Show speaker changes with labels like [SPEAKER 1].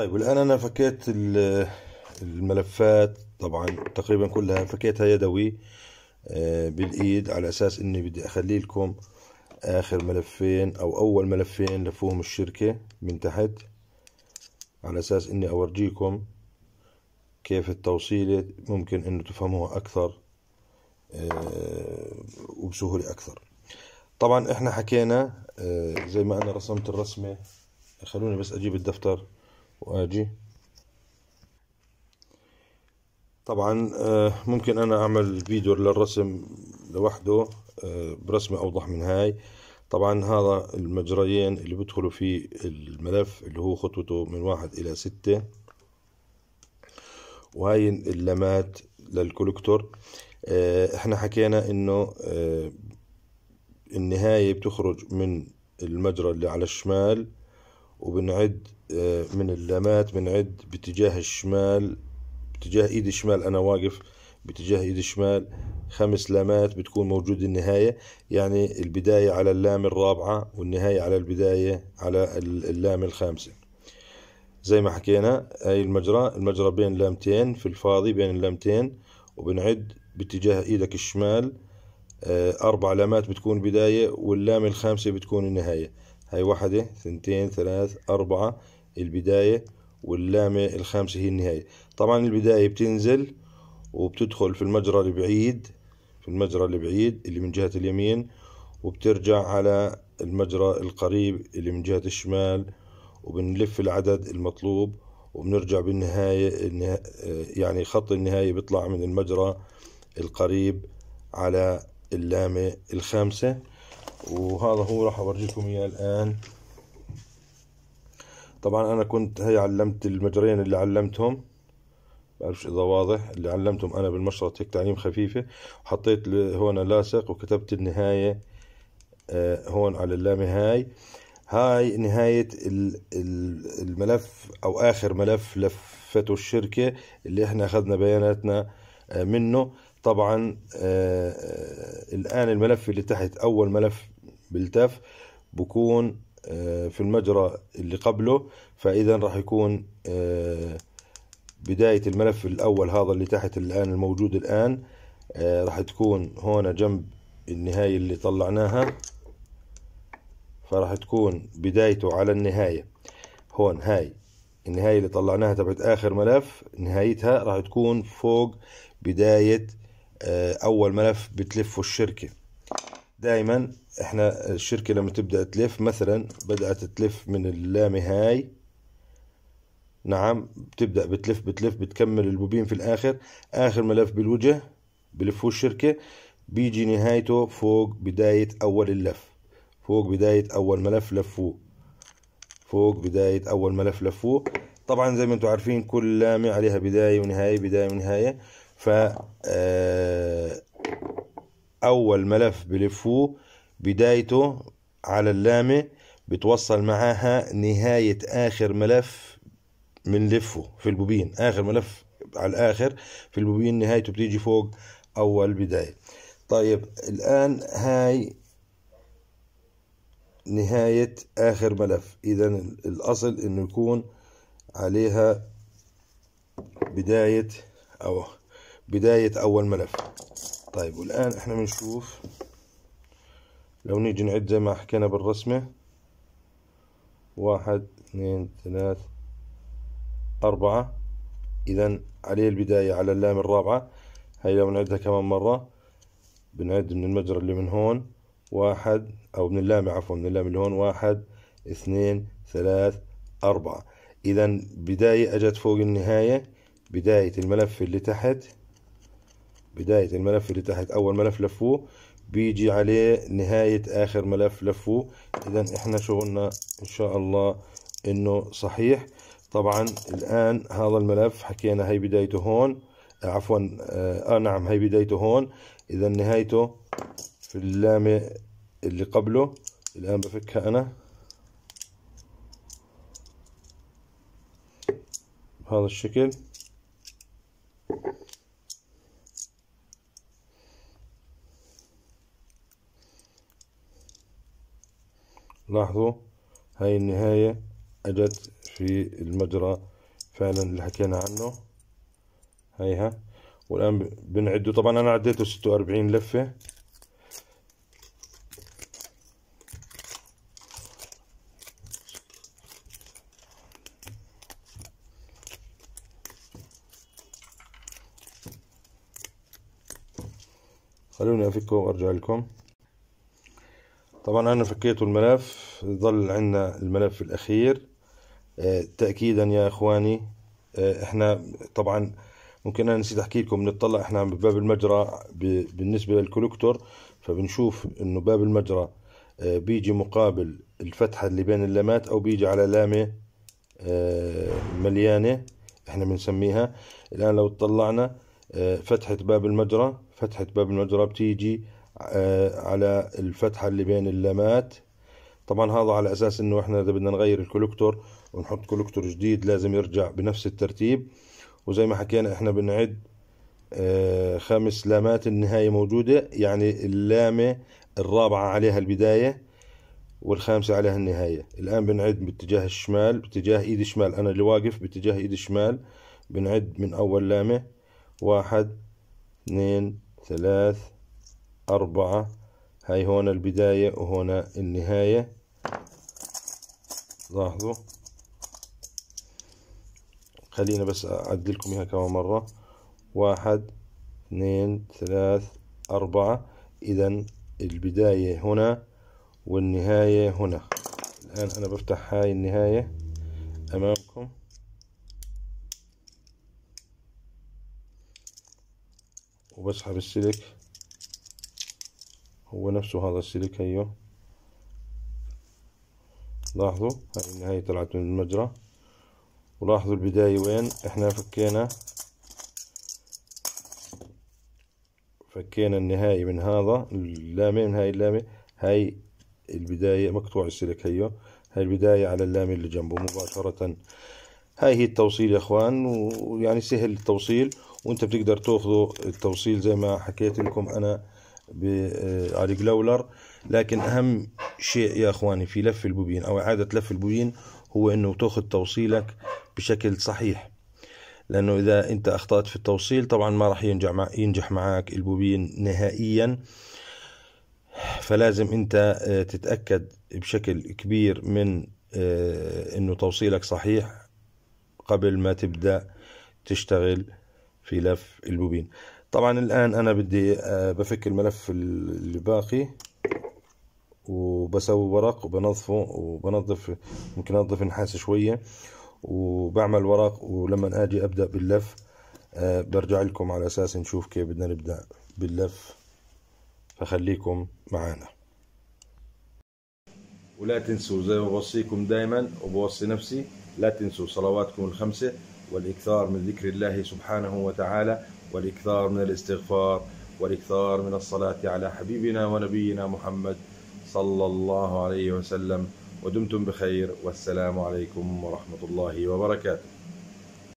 [SPEAKER 1] طيب الآن أنا فكيت الملفات طبعا تقريبا كلها فكيتها يدوي آه، بالإيد على أساس إني بدي أخلي لكم آخر ملفين أو أول ملفين لفوهم الشركة من تحت على أساس إني أورجيكم كيف التوصيلة ممكن إنه تفهموها أكثر آه، وبسهولة أكثر طبعا إحنا حكينا آه، زي ما أنا رسمت الرسمة خلوني بس أجيب الدفتر واجي طبعا آه، ممكن انا اعمل فيديو للرسم لوحده آه، برسمة اوضح من هاي طبعا هذا المجريين اللي بدخلوا فيه الملف اللي هو خطوته من واحد الى ستة وهاي اللمات للكولكتور آه، احنا حكينا انه النهاية بتخرج من المجرى اللي على الشمال وبنعد آه، من اللامات بنعد باتجاه الشمال باتجاه ايد الشمال انا واقف باتجاه ايد الشمال خمس لامات بتكون موجودة النهاية يعني البداية على اللام الرابعة والنهاية على البداية على اللام الخامسة زي ما حكينا هاي المجرى المجرى بين لامتين في الفاضي بين اللامتين وبنعد باتجاه ايدك الشمال آه، أربع لامات بتكون بداية واللام الخامسة بتكون النهاية هاي واحدة ثنتين ثلاث أربعة البداية واللامة الخامسة هي النهاية طبعا البداية بتنزل وبتدخل في المجرى البعيد في المجرى البعيد اللي من جهة اليمين وبترجع على المجرى القريب اللي من جهة الشمال وبنلف العدد المطلوب وبنرجع بالنهاية النها... يعني خط النهاية بيطلع من المجرى القريب على اللامة الخامسة وهذا هو راح اورجيكم اياه الان طبعا انا كنت هي علمت المجرين اللي علمتهم بعرفش اذا واضح اللي علمتهم انا بالمشرط هيك تعليم خفيفه وحطيت هون لاصق وكتبت النهايه آه، هون على اللامه هاي هاي نهاية الملف أو آخر ملف لفته الشركة اللي احنا أخذنا بياناتنا آه، منه طبعا آه، الآن الملف اللي تحت أول ملف بالتف بكون آه، في المجرى اللي قبله فإذا راح يكون آه، بداية الملف الأول هذا اللي تحت الآن الموجود الآن راح تكون هون جنب النهاية اللي طلعناها فراح تكون بدايته على النهاية هون هاي النهاية اللي طلعناها تبعت آخر ملف نهايتها راح تكون فوق بداية آه، اول ملف بتلفه الشركه دايما احنا الشركه لما تبدا تلف مثلا بدات تلف من اللامه هاي نعم بتبدا بتلف بتلف بتكمل البوبين في الاخر اخر ملف بالوجه بلفه الشركه بيجي نهايته فوق بدايه اول اللف فوق بدايه اول ملف لفوه فوق بدايه اول ملف لفوه طبعا زي ما انتم عارفين كل لامة عليها بداية ونهاية بداية ونهاية ف آه، اول ملف بلفوه بدايته على اللامة بتوصل معاها نهاية اخر ملف من لفه في البوبين اخر ملف على الاخر في البوبين نهايته بتيجي فوق اول بداية طيب الان هاي نهاية اخر ملف اذا الاصل انه يكون عليها بداية اهو بداية أول ملف طيب والآن إحنا بنشوف لو نيجي نعد زي ما حكينا بالرسمة واحد اثنين ثلاث أربعة إذا عليه البداية على اللام الرابعة هاي لو نعدها كمان مرة بنعد من المجرى اللي من هون واحد أو من اللام عفوا من اللام اللي هون واحد اثنين ثلاث أربعة إذا بداية أجت فوق النهاية بداية الملف اللي تحت بداية الملف اللي تحت أول ملف لفوه بيجي عليه نهاية آخر ملف لفوه إذا إحنا شغلنا إن شاء الله إنه صحيح طبعا الآن هذا الملف حكينا هي بدايته هون عفوا آه, آه، نعم هي بدايته هون إذا نهايته في اللامة اللي قبله الآن بفكها أنا بهذا الشكل لاحظوا هاي النهاية اجت في المجرى فعلا اللي حكينا عنه هيها والان بنعده طبعا انا عديته 46 لفة خلوني افكه وارجع لكم طبعا انا فكيت الملف ظل عندنا الملف الاخير آه، تاكيدا يا اخواني آه، احنا طبعا ممكن انا نسيت احكي لكم بنطلع احنا بباب المجرى بالنسبه للكولكتور فبنشوف انه باب المجرى آه، بيجي مقابل الفتحه اللي بين اللامات او بيجي على لامه مليانه احنا بنسميها الان لو طلعنا فتحه باب المجرى فتحه باب المجرى بتيجي آه، على الفتحة اللي بين اللمات طبعا هذا على اساس انه احنا اذا بدنا نغير الكولكتور ونحط كولكتور جديد لازم يرجع بنفس الترتيب وزي ما حكينا احنا بنعد آه، خمس لامات النهاية موجودة يعني اللامة الرابعة عليها البداية والخامسة عليها النهاية الآن بنعد باتجاه الشمال باتجاه إيد الشمال أنا اللي واقف باتجاه إيد الشمال بنعد من أول لامة واحد اثنين ثلاث أربعة هاي هون البداية وهنا النهاية لاحظوا خلينا بس أعدلكم إياها كمان مرة واحد اثنين ثلاث أربعة إذا البداية هنا والنهاية هنا الآن أنا بفتح هاي النهاية أمامكم وبسحب السلك هو نفسه هذا السلك هيو أيوه. لاحظوا هاي النهاية طلعت من المجرى ولاحظوا البداية وين احنا فكينا فكينا النهاية من هذا اللامة من هاي اللامة هاي البداية مقطوع السلك هيو أيوه. هاي البداية على اللامة اللي جنبه مباشرة هاي هي التوصيل يا اخوان ويعني سهل التوصيل وانت بتقدر تاخذوا التوصيل زي ما حكيت لكم انا بأري آه، جلولر لكن أهم شيء يا إخواني في لف البوبين أو إعادة لف البوبين هو أنه تأخذ توصيلك بشكل صحيح لأنه إذا أنت أخطأت في التوصيل طبعا ما راح ينجح, مع ينجح معك البوبين نهائيا فلازم أنت آه، تتأكد بشكل كبير من آه، أنه توصيلك صحيح قبل ما تبدأ تشتغل في لف البوبين طبعا الآن أنا بدي آه، بفك الملف اللي باقي وبسوي ورق وبنظفه وبنظف ممكن أنظف النحاس شوية وبعمل ورق ولما أجي أبدأ باللف آه، برجع لكم على أساس نشوف كيف بدنا نبدأ باللف فخليكم معانا ولا تنسوا زي ما بوصيكم دائما وبوصي نفسي لا تنسوا صلواتكم الخمسة والإكثار من ذكر الله سبحانه وتعالى والإكثار من الاستغفار والإكثار من الصلاة على حبيبنا ونبينا محمد صلى الله عليه وسلم ودمتم بخير والسلام عليكم ورحمة الله وبركاته